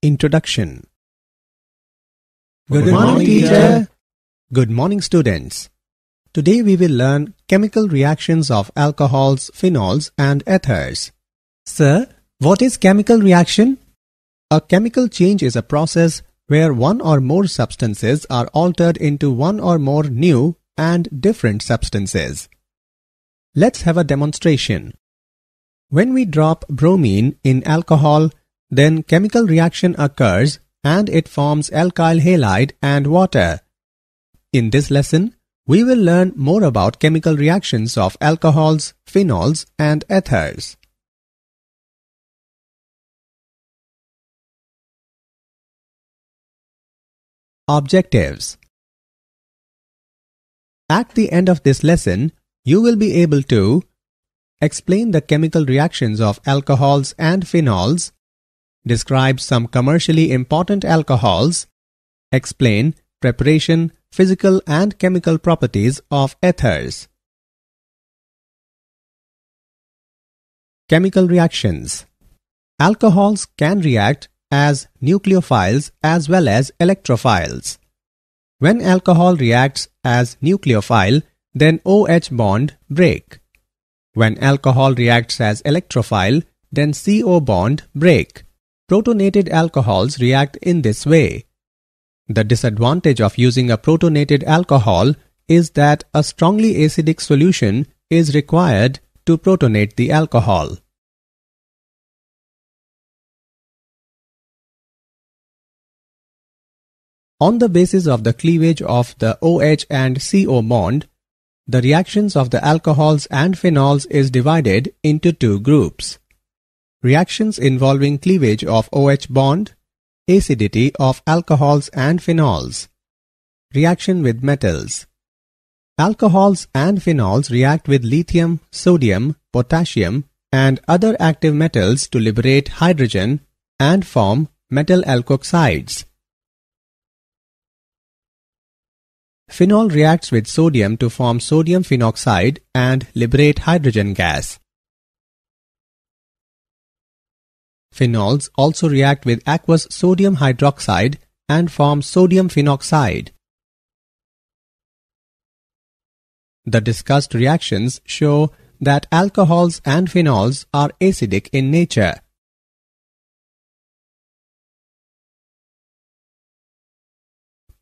Introduction Good, Good morning, morning, teacher. Good morning, students. Today we will learn chemical reactions of alcohols, phenols, and ethers. Sir, what is chemical reaction? A chemical change is a process where one or more substances are altered into one or more new and different substances. Let's have a demonstration. When we drop bromine in alcohol, then chemical reaction occurs and it forms alkyl halide and water. In this lesson, we will learn more about chemical reactions of alcohols, phenols and ethers. Objectives At the end of this lesson, you will be able to explain the chemical reactions of alcohols and phenols describe some commercially important alcohols, explain preparation, physical and chemical properties of ethers. Chemical reactions Alcohols can react as nucleophiles as well as electrophiles. When alcohol reacts as nucleophile, then OH bond break. When alcohol reacts as electrophile, then CO bond break. Protonated alcohols react in this way. The disadvantage of using a protonated alcohol is that a strongly acidic solution is required to protonate the alcohol. On the basis of the cleavage of the OH and CO bond, the reactions of the alcohols and phenols is divided into two groups reactions involving cleavage of OH bond, acidity of alcohols and phenols, reaction with metals. Alcohols and phenols react with lithium, sodium, potassium and other active metals to liberate hydrogen and form metal alkoxides. Phenol reacts with sodium to form sodium phenoxide and liberate hydrogen gas. Phenols also react with aqueous sodium hydroxide and form sodium phenoxide. The discussed reactions show that alcohols and phenols are acidic in nature.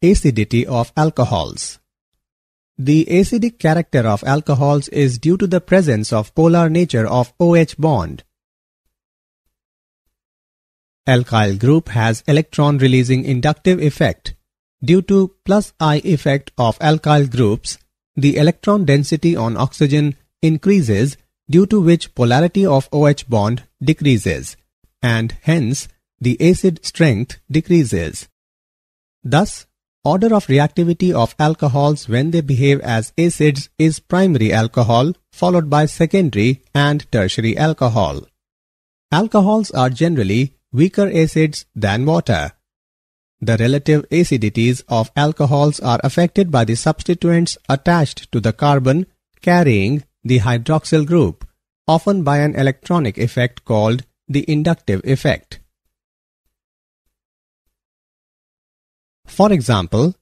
Acidity of alcohols The acidic character of alcohols is due to the presence of polar nature of OH bond. Alkyl group has electron releasing inductive effect. Due to plus I effect of alkyl groups, the electron density on oxygen increases due to which polarity of OH bond decreases and hence the acid strength decreases. Thus, order of reactivity of alcohols when they behave as acids is primary alcohol followed by secondary and tertiary alcohol. Alcohols are generally weaker acids than water. The relative acidities of alcohols are affected by the substituents attached to the carbon carrying the hydroxyl group, often by an electronic effect called the inductive effect. For example,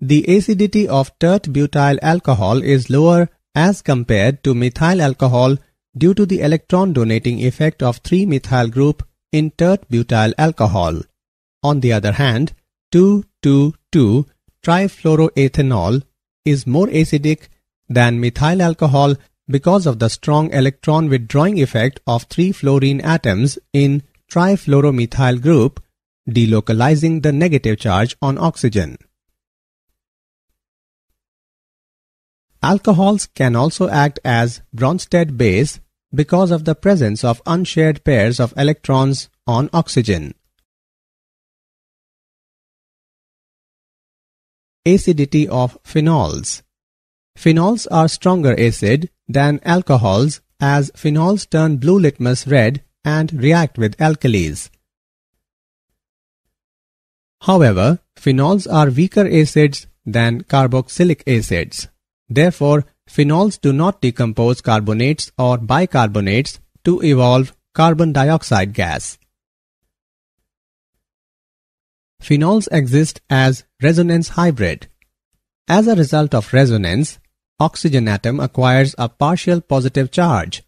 the acidity of tert butyl alcohol is lower as compared to methyl alcohol due to the electron donating effect of 3-methyl group in tert-butyl alcohol. On the other hand, 2,2,2-trifluoroethanol is more acidic than methyl alcohol because of the strong electron withdrawing effect of three fluorine atoms in trifluoromethyl group, delocalizing the negative charge on oxygen. Alcohols can also act as Bronsted base because of the presence of unshared pairs of electrons on oxygen. Acidity of phenols Phenols are stronger acid than alcohols as phenols turn blue litmus red and react with alkalis. However, phenols are weaker acids than carboxylic acids. Therefore, phenols do not decompose carbonates or bicarbonates to evolve carbon dioxide gas phenols exist as resonance hybrid. As a result of resonance, oxygen atom acquires a partial positive charge.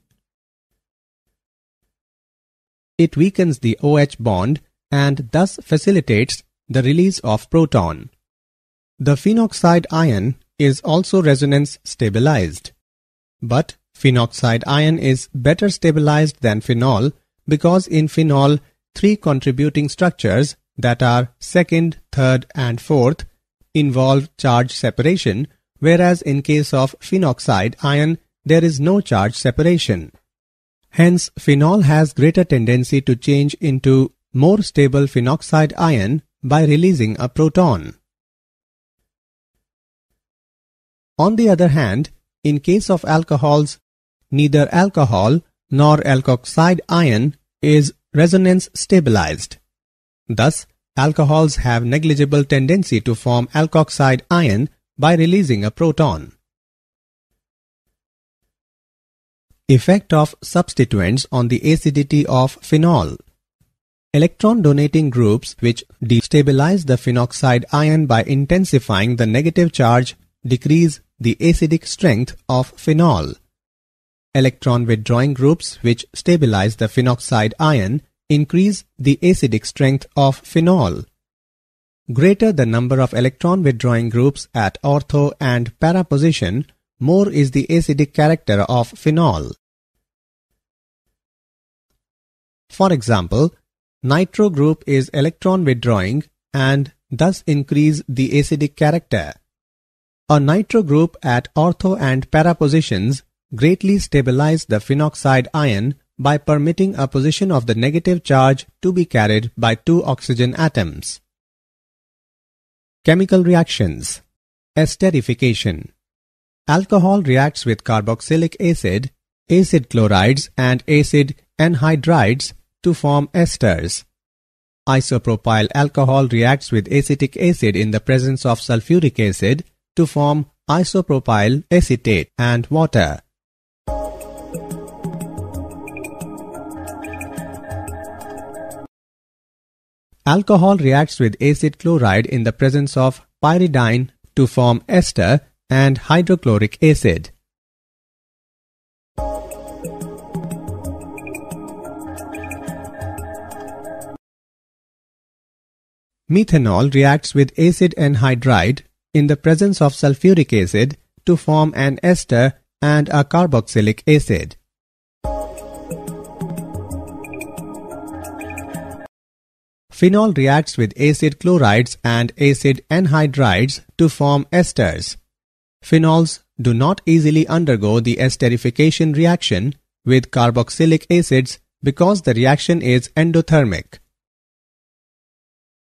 It weakens the OH bond and thus facilitates the release of proton. The phenoxide ion is also resonance stabilized. But phenoxide ion is better stabilized than phenol because in phenol, three contributing structures that are second, third, and fourth involve charge separation, whereas in case of phenoxide ion, there is no charge separation. Hence, phenol has greater tendency to change into more stable phenoxide ion by releasing a proton. On the other hand, in case of alcohols, neither alcohol nor alkoxide ion is resonance stabilized. Thus, alcohols have negligible tendency to form alkoxide ion by releasing a proton. Effect of substituents on the acidity of phenol Electron donating groups which destabilize the phenoxide ion by intensifying the negative charge decrease the acidic strength of phenol. Electron withdrawing groups which stabilize the phenoxide ion increase the acidic strength of phenol. Greater the number of electron withdrawing groups at ortho and para position, more is the acidic character of phenol. For example, nitro group is electron withdrawing and thus increase the acidic character. A nitro group at ortho and para positions greatly stabilize the phenoxide ion by permitting a position of the negative charge to be carried by two oxygen atoms. Chemical reactions Esterification Alcohol reacts with carboxylic acid, acid chlorides and acid anhydrides to form esters. Isopropyl alcohol reacts with acetic acid in the presence of sulfuric acid to form isopropyl acetate and water. Alcohol reacts with acid chloride in the presence of pyridine to form ester and hydrochloric acid. Methanol reacts with acid anhydride in the presence of sulfuric acid to form an ester and a carboxylic acid. Phenol reacts with acid chlorides and acid anhydrides to form esters. Phenols do not easily undergo the esterification reaction with carboxylic acids because the reaction is endothermic.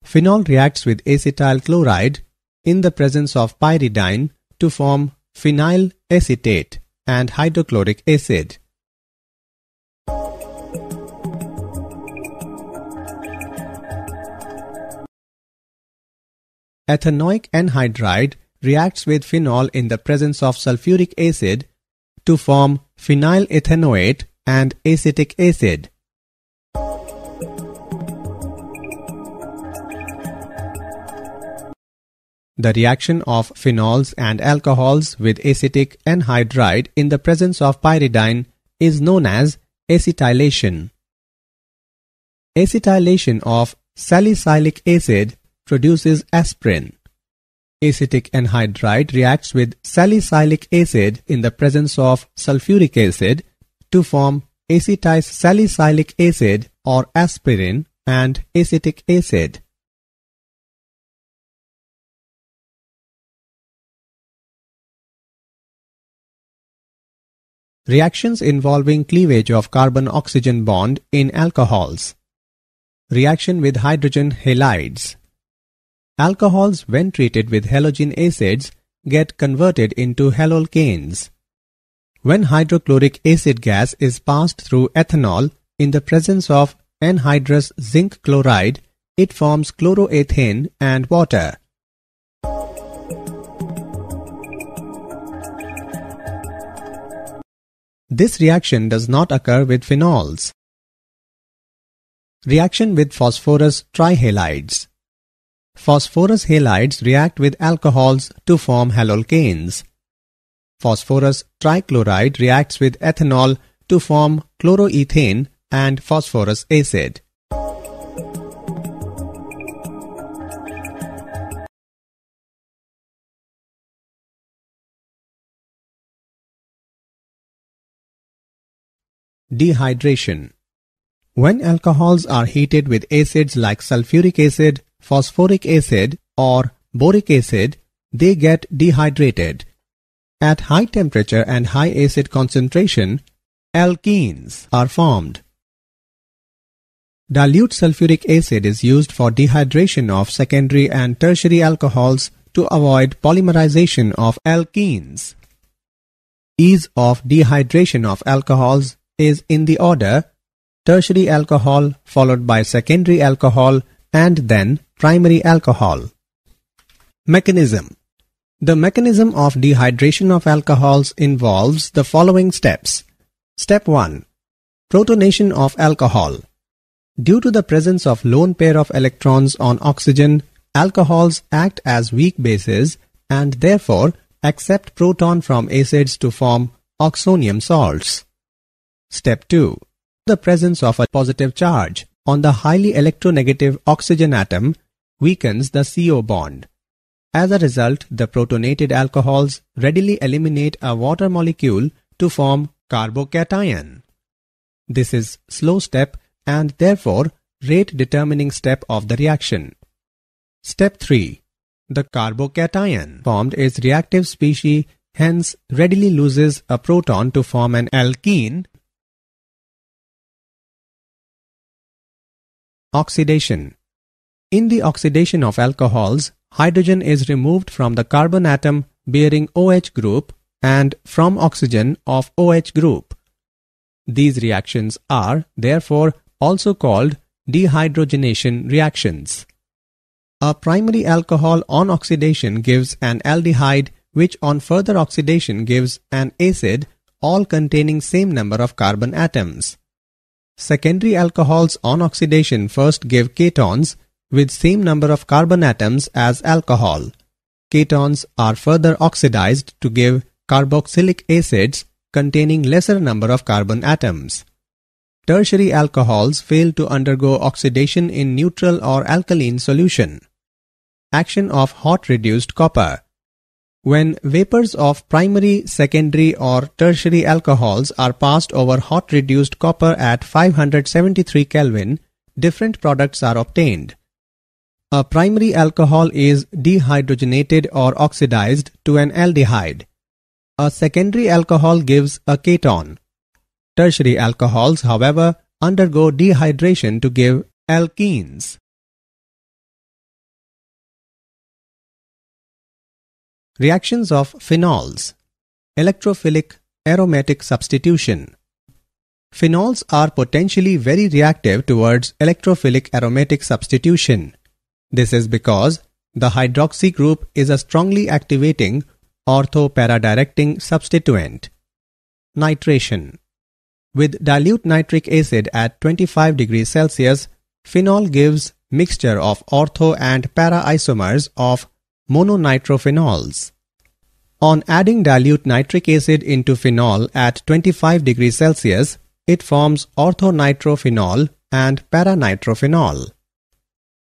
Phenol reacts with acetyl chloride in the presence of pyridine to form phenyl acetate and hydrochloric acid. Ethanoic anhydride reacts with phenol in the presence of sulfuric acid to form phenyl ethanoate and acetic acid. The reaction of phenols and alcohols with acetic anhydride in the presence of pyridine is known as acetylation. Acetylation of salicylic acid produces aspirin. Acetic anhydride reacts with salicylic acid in the presence of sulfuric acid to form acetys salicylic acid or aspirin and acetic acid. Reactions involving cleavage of carbon-oxygen bond in alcohols. Reaction with hydrogen halides. Alcohols, when treated with halogen acids, get converted into halolcanes. When hydrochloric acid gas is passed through ethanol in the presence of anhydrous zinc chloride, it forms chloroethane and water. This reaction does not occur with phenols. Reaction with phosphorus trihalides. Phosphorus halides react with alcohols to form haloalkanes. Phosphorus trichloride reacts with ethanol to form chloroethane and phosphorus acid. Dehydration When alcohols are heated with acids like sulfuric acid, phosphoric acid or boric acid, they get dehydrated. At high temperature and high acid concentration, alkenes are formed. Dilute sulfuric acid is used for dehydration of secondary and tertiary alcohols to avoid polymerization of alkenes. Ease of dehydration of alcohols is in the order tertiary alcohol followed by secondary alcohol and then primary alcohol. Mechanism The mechanism of dehydration of alcohols involves the following steps. Step 1. Protonation of alcohol. Due to the presence of lone pair of electrons on oxygen, alcohols act as weak bases and therefore accept proton from acids to form oxonium salts. Step 2. The presence of a positive charge on the highly electronegative oxygen atom weakens the CO bond. As a result, the protonated alcohols readily eliminate a water molecule to form carbocation. This is slow step and therefore rate determining step of the reaction. Step 3. The carbocation formed is reactive species hence readily loses a proton to form an alkene. Oxidation in the oxidation of alcohols, hydrogen is removed from the carbon atom bearing OH group and from oxygen of OH group. These reactions are, therefore, also called dehydrogenation reactions. A primary alcohol on oxidation gives an aldehyde which on further oxidation gives an acid all containing same number of carbon atoms. Secondary alcohols on oxidation first give ketones with same number of carbon atoms as alcohol. Ketones are further oxidized to give carboxylic acids containing lesser number of carbon atoms. Tertiary alcohols fail to undergo oxidation in neutral or alkaline solution. Action of hot reduced copper. When vapors of primary, secondary or tertiary alcohols are passed over hot reduced copper at 573 Kelvin, different products are obtained. A primary alcohol is dehydrogenated or oxidized to an aldehyde. A secondary alcohol gives a ketone. Tertiary alcohols, however, undergo dehydration to give alkenes. Reactions of phenols Electrophilic aromatic substitution Phenols are potentially very reactive towards electrophilic aromatic substitution. This is because the hydroxy group is a strongly activating ortho-paradirecting substituent. Nitration With dilute nitric acid at 25 degrees Celsius, phenol gives mixture of ortho and para isomers of mononitrophenols. On adding dilute nitric acid into phenol at 25 degrees Celsius, it forms orthonitrophenol and paranitrophenol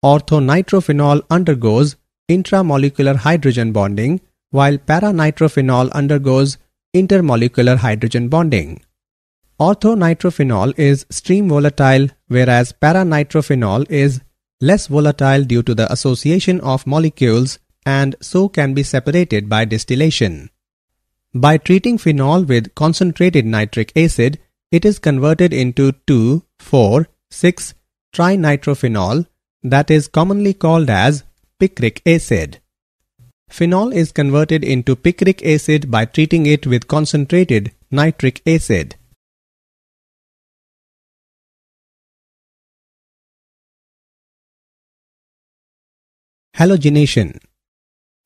orthonitrophenol undergoes intramolecular hydrogen bonding while paranitrophenol undergoes intermolecular hydrogen bonding. Orthonitrophenol is stream volatile whereas paranitrophenol is less volatile due to the association of molecules and so can be separated by distillation. By treating phenol with concentrated nitric acid, it is converted into 2, 4, 6 trinitrophenol that is commonly called as picric acid. Phenol is converted into picric acid by treating it with concentrated nitric acid. Halogenation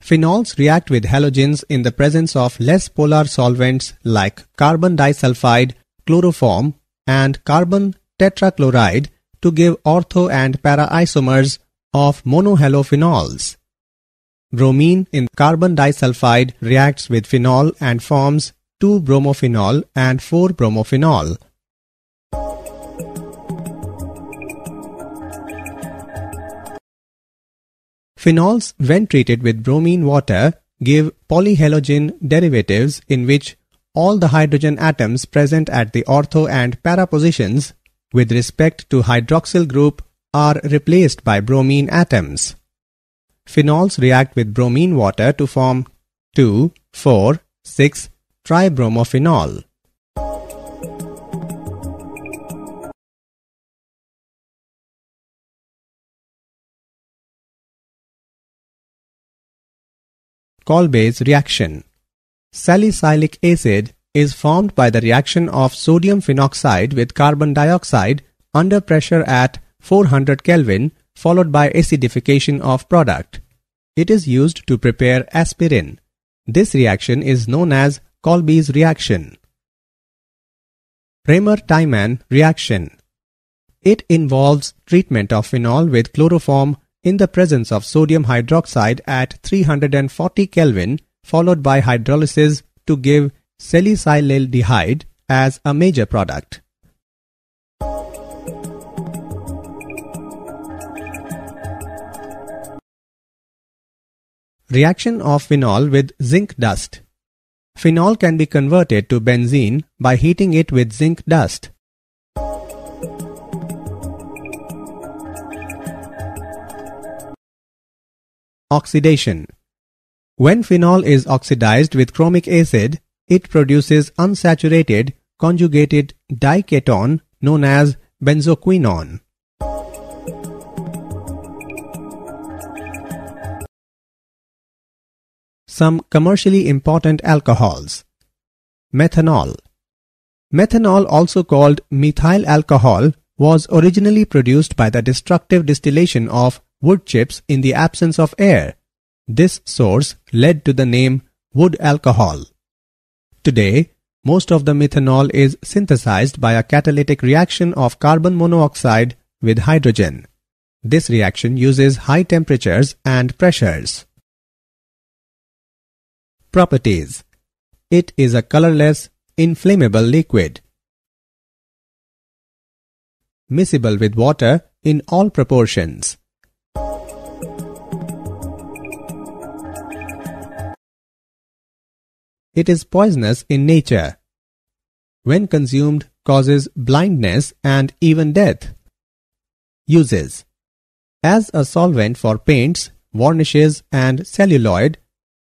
Phenols react with halogens in the presence of less polar solvents like carbon disulfide, chloroform, and carbon tetrachloride to give ortho and para isomers of monohalophenols. Bromine in carbon disulfide reacts with phenol and forms 2 bromophenol and 4 bromophenol. Phenols, when treated with bromine water, give polyhalogen derivatives in which all the hydrogen atoms present at the ortho and para positions with respect to hydroxyl group are replaced by bromine atoms. Phenols react with bromine water to form 2, 4, 6 tribromophenol. Kolbe's reaction Salicylic acid is formed by the reaction of sodium phenoxide with carbon dioxide under pressure at 400 Kelvin followed by acidification of product. It is used to prepare aspirin. This reaction is known as Kolbe's reaction. Raymer-Tiemann reaction. It involves treatment of phenol with chloroform in the presence of sodium hydroxide at 340 Kelvin followed by hydrolysis to give salicylaldehyde as a major product. Reaction of phenol with zinc dust. Phenol can be converted to benzene by heating it with zinc dust. Oxidation When phenol is oxidized with chromic acid, it produces unsaturated conjugated diketon known as benzoquinone. Some commercially important alcohols. Methanol. Methanol, also called methyl alcohol, was originally produced by the destructive distillation of wood chips in the absence of air. This source led to the name wood alcohol. Today, most of the methanol is synthesized by a catalytic reaction of carbon monoxide with hydrogen. This reaction uses high temperatures and pressures. Properties It is a colorless, inflammable liquid. Miscible with water in all proportions. it is poisonous in nature. When consumed, causes blindness and even death. Uses As a solvent for paints, varnishes and celluloid,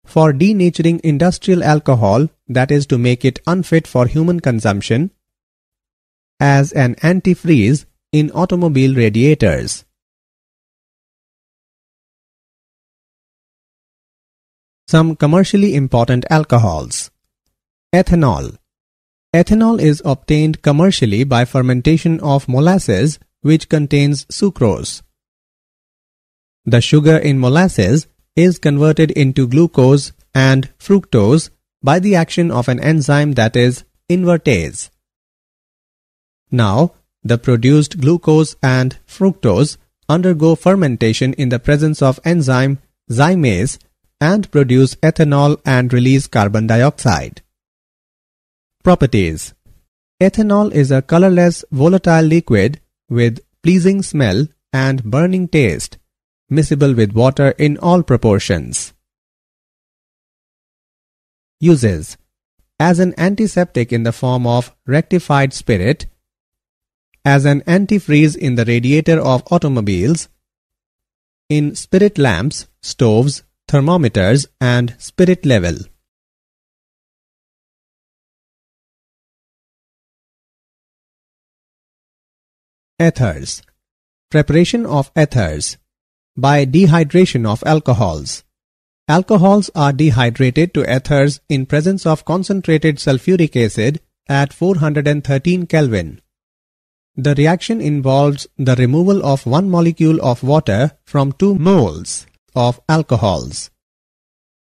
for denaturing industrial alcohol that is to make it unfit for human consumption, as an antifreeze in automobile radiators. Some commercially important alcohols. Ethanol. Ethanol is obtained commercially by fermentation of molasses which contains sucrose. The sugar in molasses is converted into glucose and fructose by the action of an enzyme that is invertase. Now, the produced glucose and fructose undergo fermentation in the presence of enzyme zymase and produce ethanol and release carbon dioxide. Properties Ethanol is a colorless volatile liquid with pleasing smell and burning taste, miscible with water in all proportions. Uses As an antiseptic in the form of rectified spirit, as an antifreeze in the radiator of automobiles, in spirit lamps, stoves, thermometers and spirit level. Ethers Preparation of ethers by dehydration of alcohols. Alcohols are dehydrated to ethers in presence of concentrated sulfuric acid at 413 Kelvin. The reaction involves the removal of one molecule of water from two moles of alcohols.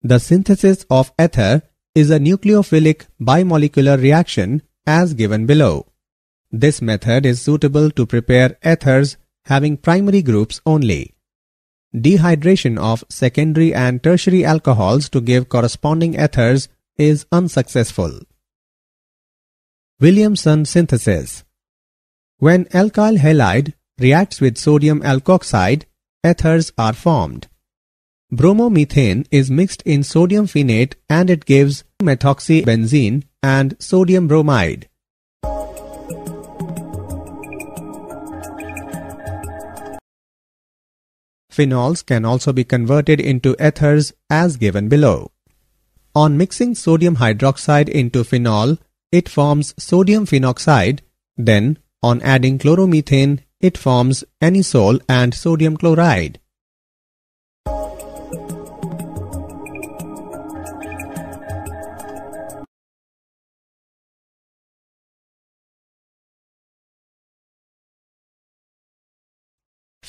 The synthesis of ether is a nucleophilic bimolecular reaction as given below. This method is suitable to prepare ethers having primary groups only. Dehydration of secondary and tertiary alcohols to give corresponding ethers is unsuccessful. Williamson synthesis When alkyl halide reacts with sodium alkoxide, ethers are formed. Bromomethane is mixed in sodium phenate and it gives methoxybenzene and sodium bromide. Phenols can also be converted into ethers as given below. On mixing sodium hydroxide into phenol, it forms sodium phenoxide. Then, on adding chloromethane, it forms anisole and sodium chloride.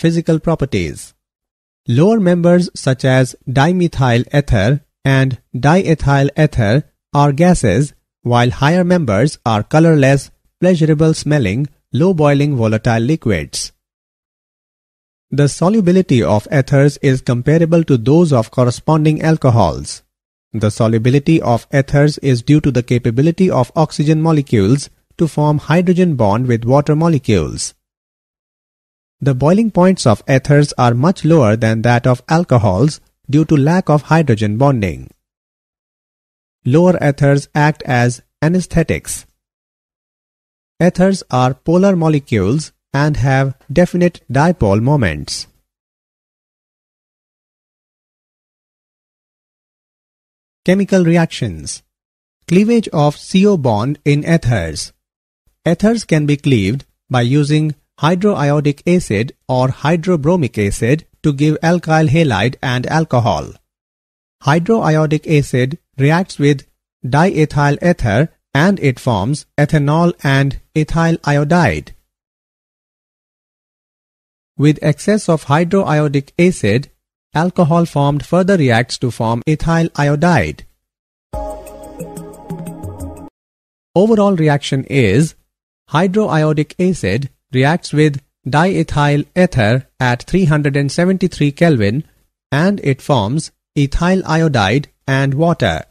physical properties. Lower members such as dimethyl ether and diethyl ether are gases, while higher members are colorless, pleasurable smelling, low boiling volatile liquids. The solubility of ethers is comparable to those of corresponding alcohols. The solubility of ethers is due to the capability of oxygen molecules to form hydrogen bond with water molecules. The boiling points of ethers are much lower than that of alcohols due to lack of hydrogen bonding. Lower ethers act as anesthetics. Ethers are polar molecules and have definite dipole moments. Chemical reactions Cleavage of CO bond in ethers. Ethers can be cleaved by using hydroiodic acid or hydrobromic acid to give alkyl halide and alcohol. Hydroiodic acid reacts with diethyl ether and it forms ethanol and ethyl iodide. With excess of hydroiodic acid, alcohol formed further reacts to form ethyl iodide. Overall reaction is hydroiodic acid reacts with diethyl ether at 373 Kelvin and it forms ethyl iodide and water.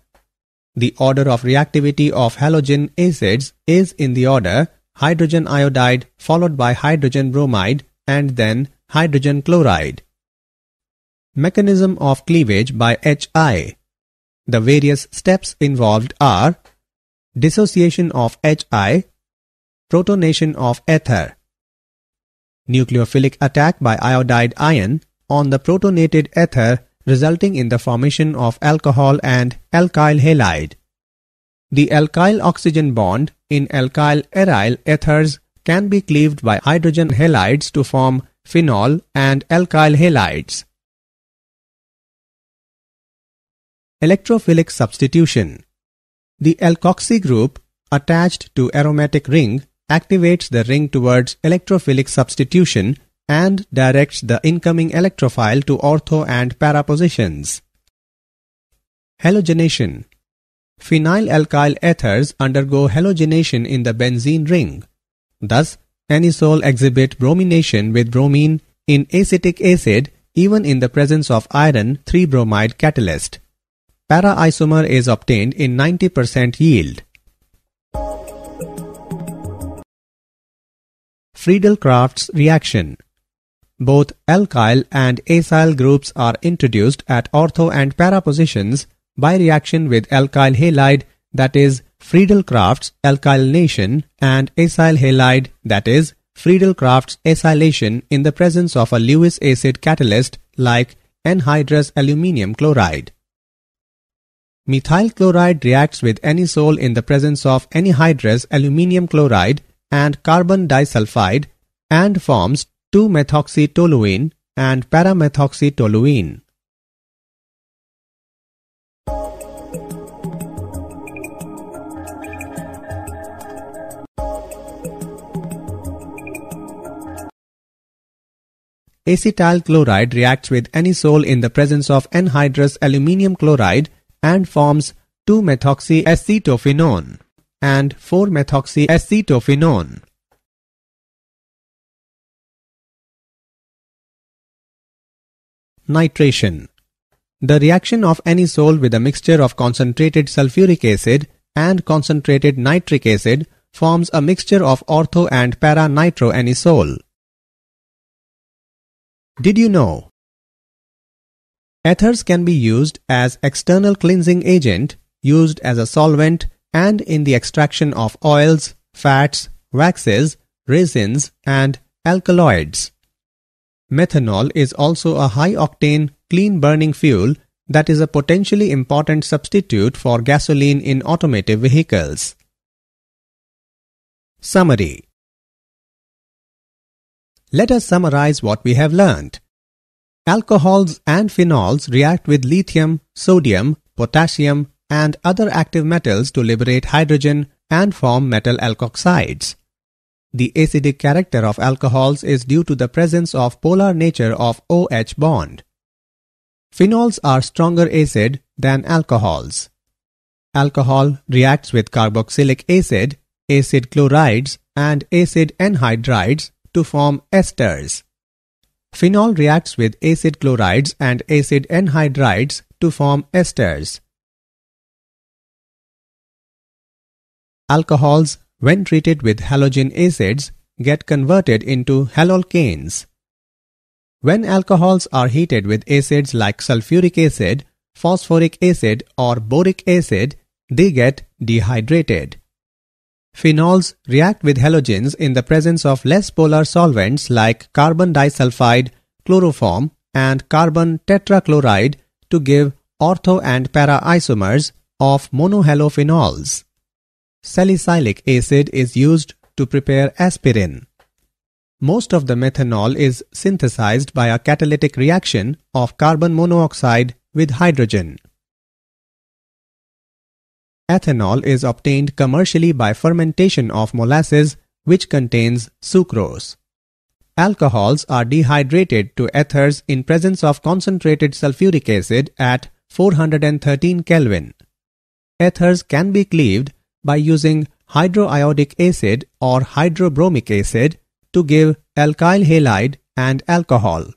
The order of reactivity of halogen acids is in the order hydrogen iodide followed by hydrogen bromide and then hydrogen chloride. Mechanism of cleavage by HI. The various steps involved are dissociation of HI, protonation of ether nucleophilic attack by iodide ion on the protonated ether resulting in the formation of alcohol and alkyl halide. The alkyl oxygen bond in alkyl aryl ethers can be cleaved by hydrogen halides to form phenol and alkyl halides. Electrophilic substitution. The alkoxy group attached to aromatic ring activates the ring towards electrophilic substitution and directs the incoming electrophile to ortho and para positions. Halogenation Phenylalkyl ethers undergo halogenation in the benzene ring. Thus, anisole exhibit bromination with bromine in acetic acid even in the presence of iron 3-bromide catalyst. Para isomer is obtained in 90% yield. Friedel Crafts reaction. Both alkyl and acyl groups are introduced at ortho and para positions by reaction with alkyl halide that is Friedel Crafts alkylation and acyl halide that is Friedel Crafts acylation in the presence of a Lewis acid catalyst like anhydrous aluminium chloride. Methyl chloride reacts with anisole in the presence of anhydrous aluminium chloride and carbon disulfide and forms 2-methoxytoluene and paramethoxytoluene. Acetyl chloride reacts with anisole in the presence of anhydrous aluminium chloride and forms 2-methoxyacetophenone and 4-methoxyacetophenone. Nitration The reaction of any sol with a mixture of concentrated sulfuric acid and concentrated nitric acid forms a mixture of ortho and para-nitroanisole. Did you know? Ethers can be used as external cleansing agent, used as a solvent and in the extraction of oils, fats, waxes, resins, and alkaloids. Methanol is also a high octane, clean burning fuel that is a potentially important substitute for gasoline in automotive vehicles. Summary Let us summarize what we have learned. Alcohols and phenols react with lithium, sodium, potassium, and other active metals to liberate hydrogen and form metal alkoxides. The acidic character of alcohols is due to the presence of polar nature of OH bond. Phenols are stronger acid than alcohols. Alcohol reacts with carboxylic acid, acid chlorides, and acid anhydrides to form esters. Phenol reacts with acid chlorides and acid anhydrides to form esters. alcohols, when treated with halogen acids, get converted into haloalkanes. When alcohols are heated with acids like sulfuric acid, phosphoric acid, or boric acid, they get dehydrated. Phenols react with halogens in the presence of less polar solvents like carbon disulfide, chloroform, and carbon tetrachloride to give ortho and para isomers of monohalopphenols. Salicylic acid is used to prepare aspirin. Most of the methanol is synthesized by a catalytic reaction of carbon monoxide with hydrogen. Ethanol is obtained commercially by fermentation of molasses which contains sucrose. Alcohols are dehydrated to ethers in presence of concentrated sulfuric acid at 413 Kelvin. Ethers can be cleaved by using hydroiodic acid or hydrobromic acid to give alkyl halide and alcohol.